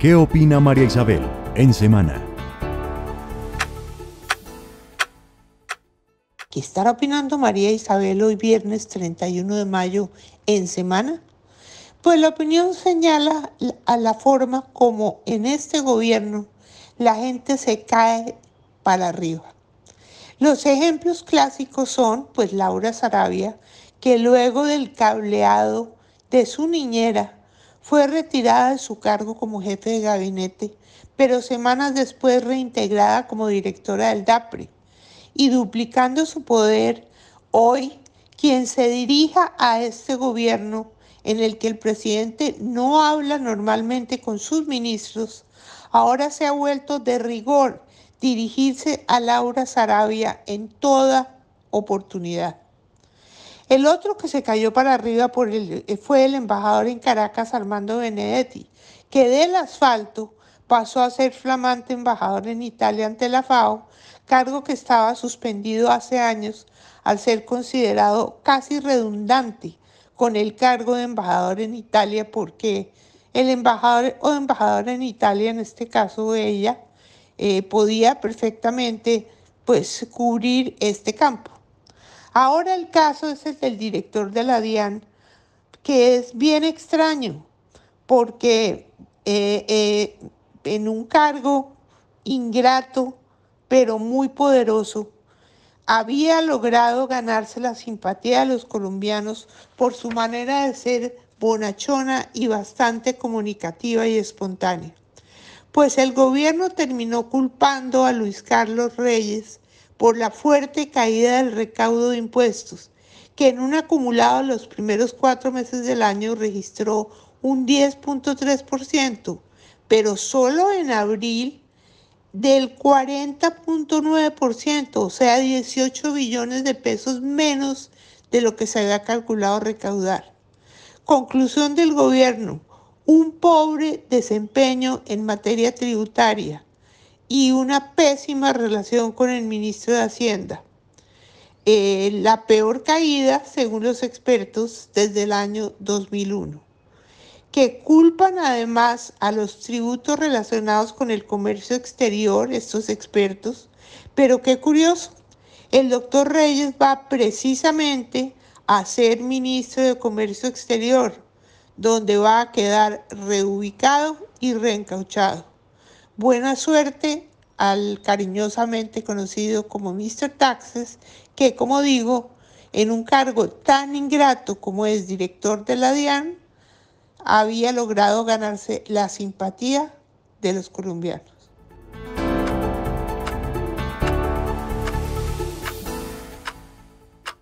¿Qué opina María Isabel en semana? ¿Qué estará opinando María Isabel hoy viernes 31 de mayo en semana? Pues la opinión señala a la forma como en este gobierno la gente se cae para arriba. Los ejemplos clásicos son, pues, Laura Sarabia, que luego del cableado de su niñera, fue retirada de su cargo como jefe de gabinete, pero semanas después reintegrada como directora del DAPRE y duplicando su poder, hoy quien se dirija a este gobierno en el que el presidente no habla normalmente con sus ministros, ahora se ha vuelto de rigor dirigirse a Laura Sarabia en toda oportunidad. El otro que se cayó para arriba por eh, fue el embajador en Caracas, Armando Benedetti, que del asfalto pasó a ser flamante embajador en Italia ante la FAO, cargo que estaba suspendido hace años al ser considerado casi redundante con el cargo de embajador en Italia porque el embajador o embajadora en Italia, en este caso ella, eh, podía perfectamente pues cubrir este campo. Ahora el caso es el del director de la DIAN, que es bien extraño, porque eh, eh, en un cargo ingrato, pero muy poderoso, había logrado ganarse la simpatía de los colombianos por su manera de ser bonachona y bastante comunicativa y espontánea. Pues el gobierno terminó culpando a Luis Carlos Reyes por la fuerte caída del recaudo de impuestos, que en un acumulado los primeros cuatro meses del año registró un 10.3%, pero solo en abril del 40.9%, o sea, 18 billones de pesos menos de lo que se había calculado recaudar. Conclusión del gobierno, un pobre desempeño en materia tributaria y una pésima relación con el ministro de Hacienda. Eh, la peor caída, según los expertos, desde el año 2001, que culpan además a los tributos relacionados con el comercio exterior, estos expertos, pero qué curioso, el doctor Reyes va precisamente a ser ministro de Comercio Exterior, donde va a quedar reubicado y reencauchado. Buena suerte al cariñosamente conocido como Mr. Taxes, que como digo, en un cargo tan ingrato como es director de la DIAN, había logrado ganarse la simpatía de los colombianos.